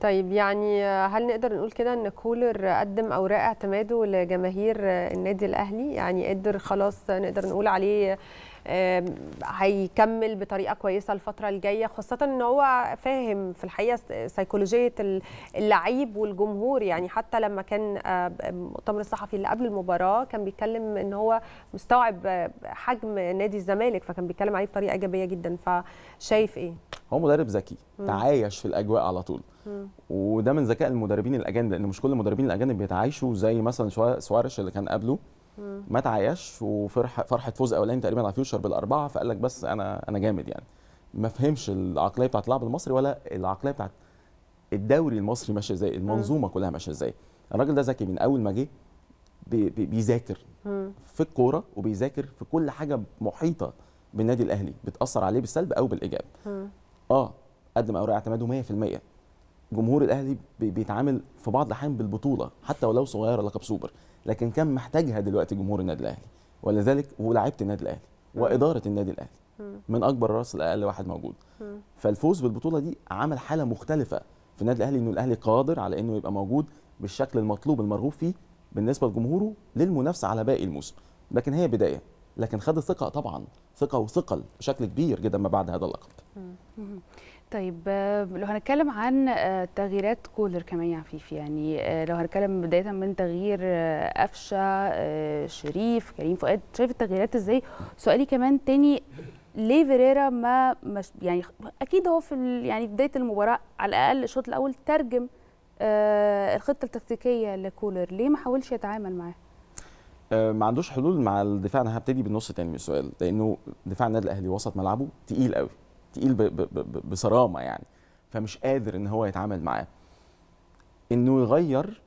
طيب يعني هل نقدر نقول كده ان كولر قدم اوراق اعتماده لجماهير النادي الاهلي يعني قدر خلاص نقدر نقول عليه هيكمل بطريقه كويسه الفتره الجايه خاصه ان هو فاهم في الحقيقه سيكولوجيه اللعيب والجمهور يعني حتى لما كان المؤتمر الصحفي اللي قبل المباراه كان بيتكلم ان هو مستوعب حجم نادي الزمالك فكان بيتكلم عليه بطريقه ايجابيه جدا فشايف ايه هو مدرب ذكي تعايش في الاجواء على طول وده من ذكاء المدربين الاجانب لان مش كل المدربين الاجانب بيتعايشوا زي مثلا سوارش اللي كان قبله ما تعايش وفرح فرحه فوز اولاني تقريبا على فيوتشر بالاربعه فقال لك بس انا انا جامد يعني ما فهمش العقليه بتاعت اللاعب المصري ولا العقليه بتاعت الدوري المصري ماشيه ازاي المنظومه كلها ماشيه ازاي الراجل ده ذكي من اول ما جه بيذاكر في الكوره وبيذاكر في كل حاجه محيطه بالنادي الاهلي بتاثر عليه بالسلب او بالايجاب اه قدم اوراق اعتماده 100% جمهور الاهلي بيتعامل في بعض الاحيان بالبطوله حتى ولو صغيره لقب سوبر لكن كان محتاجها دلوقتي جمهور النادي الاهلي ولذلك ولاعيبه النادي الاهلي واداره النادي الاهلي من اكبر راس لاقل واحد موجود فالفوز بالبطوله دي عمل حاله مختلفه في النادي الاهلي انه الاهلي قادر على انه يبقى موجود بالشكل المطلوب المرغوب فيه بالنسبه لجمهوره للمنافسه على باقي الموسم لكن هي بدايه لكن خد ثقه طبعا ثقه وثقل بشكل كبير جدا ما بعد هذا اللقب طيب آه، لو هنتكلم عن آه، تغييرات كولر كمان يا عفيف يعني آه، لو هنتكلم بدايه من تغيير قفشه شريف كريم فؤاد شايف التغييرات ازاي سؤالي كمان تاني ليه فيريرا ما مش يعني اكيد هو في يعني في بدايه المباراه على الاقل الشوط الاول ترجم الخطه التكتيكيه لكولر ليه ما حاولش يتعامل معاها ما عندوش حلول مع الدفاع انا هبتدي بالنص تاني من السؤال لانه دفاع النادي الاهلي وسط ملعبه تقيل قوي تقيل بصرامه يعني فمش قادر ان هو يتعامل معاه انه يغير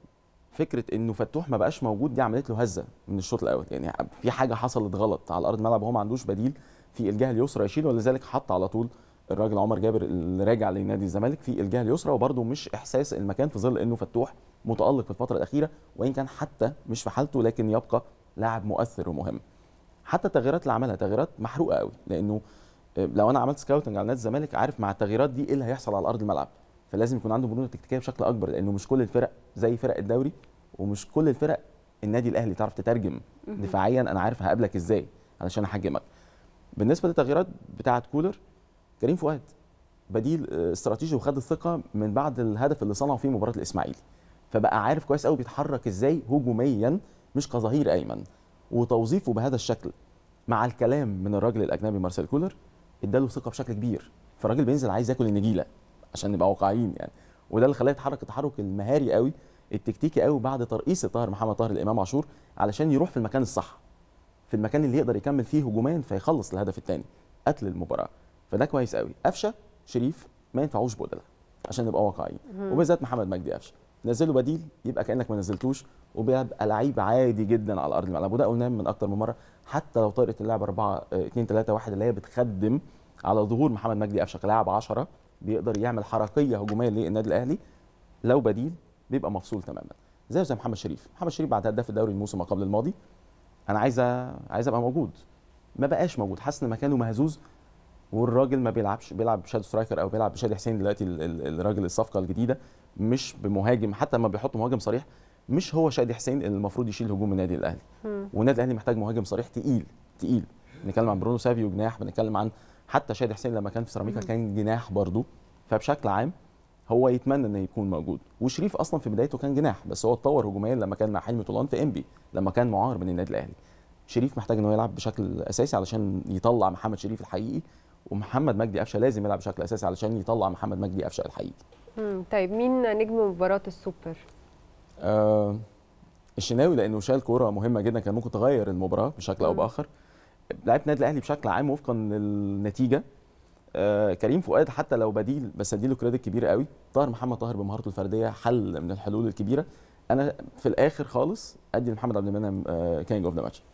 فكره انه فتوح ما بقاش موجود دي عملت له هزه من الشوط الاول يعني في حاجه حصلت غلط على ارض الملعب وهو ما عندوش بديل في الجهه اليسرى يشيل ولذلك حط على طول الراجل عمر جابر اللي راجع لنادي الزمالك في الجهه اليسرى وبرده مش احساس المكان في ظل انه فتوح متالق في الفتره الاخيره وان كان حتى مش في حالته لكن يبقى لاعب مؤثر ومهم حتى التغييرات اللي عملها تغييرات محروقه قوي لانه لو انا عملت سكاوتنج على نادي الزمالك عارف مع التغييرات دي ايه اللي هيحصل على ارض الملعب فلازم يكون عنده مرونه تكتيكيه بشكل اكبر لانه مش كل الفرق زي فرق الدوري ومش كل الفرق النادي الاهلي تعرف تترجم دفاعيا انا عارف هقابلك ازاي علشان احجمك بالنسبه للتغييرات بتاعه كولر كريم فؤاد بديل آه، استراتيجي وخد الثقه من بعد الهدف اللي صنعه فيه مباراه الاسماعيلي فبقى عارف كويس قوي بيتحرك ازاي هجوميا مش كظهير ايمن وتوظيفه بهذا الشكل مع الكلام من الراجل الاجنبي مارسيل كولر اداله ثقه بشكل كبير فالراجل بينزل عايز ياكل النجيله عشان نبقى واقعيين يعني وده اللي خلاه يتحرك التحرك المهاري قوي التكتيكي قوي بعد ترئيس طاهر محمد طاهر الامام عاشور علشان يروح في المكان الصح في المكان اللي يقدر يكمل فيه هجوميا فيخلص الهدف الثاني قتل المباراه فده كويس قوي قفشه شريف ما ينفعوش بودلة عشان نبقى واقعيين وبالذات محمد مجدي قفشه نزله بديل يبقى كانك ما نزلتوش وبيبقى لعيب عادي جدا على ارض الملعب وده قلناه من اكتر من مره حتى لو طريقه اللعب 4 2 3 1 اللي هي بتخدم على ظهور محمد مجدي قفشه لاعب 10 بيقدر يعمل حركيه هجوميه للنادي الاهلي لو بديل بيبقى مفصول تماما زي زي محمد شريف محمد شريف بعد هداف الدوري الموسم ما قبل الماضي انا عايز عايز ابقى موجود ما بقاش موجود حاسس ان مكانه مهزوز والراجل ما بيلعبش بيلعب بشادو سترايكر او بيلعب بشادي حسين دلوقتي الراجل الصفقه الجديده مش بمهاجم حتى لما بيحط مهاجم صريح مش هو شادي حسين اللي المفروض يشيل هجوم النادي الاهلي والنادي الاهلي محتاج مهاجم صريح تقيل تقيل بنتكلم عن برونو سافيو جناح بنتكلم عن حتى شادي حسين لما كان في سيراميكا كان جناح برضه فبشكل عام هو يتمنى انه يكون موجود وشريف اصلا في بدايته كان جناح بس هو اتطور هجوميا لما كان مع حلمي طولان في انبي لما كان معار من النادي الاهلي شريف محتاج ان هو يلعب بشكل اساسي علشان يطلع محمد شريف الحقيقي ومحمد مجدي قفشه لازم يلعب بشكل اساسي علشان يطلع محمد مجدي قفشه الحقيقي طيب مين نجم مباراه السوبر آه الشناوي لانه شال كوره مهمه جدا كان ممكن تغير المباراه بشكل او باخر لعيبه النادي الاهلي بشكل عام وفقا للنتيجه آه كريم فؤاد حتى لو بديل بس اديله كريدت كبير قوي طاهر محمد طاهر بمهارته الفرديه حل من الحلول الكبيره انا في الاخر خالص ادي لمحمد عبد المنعم كينج اوف ذا ماتش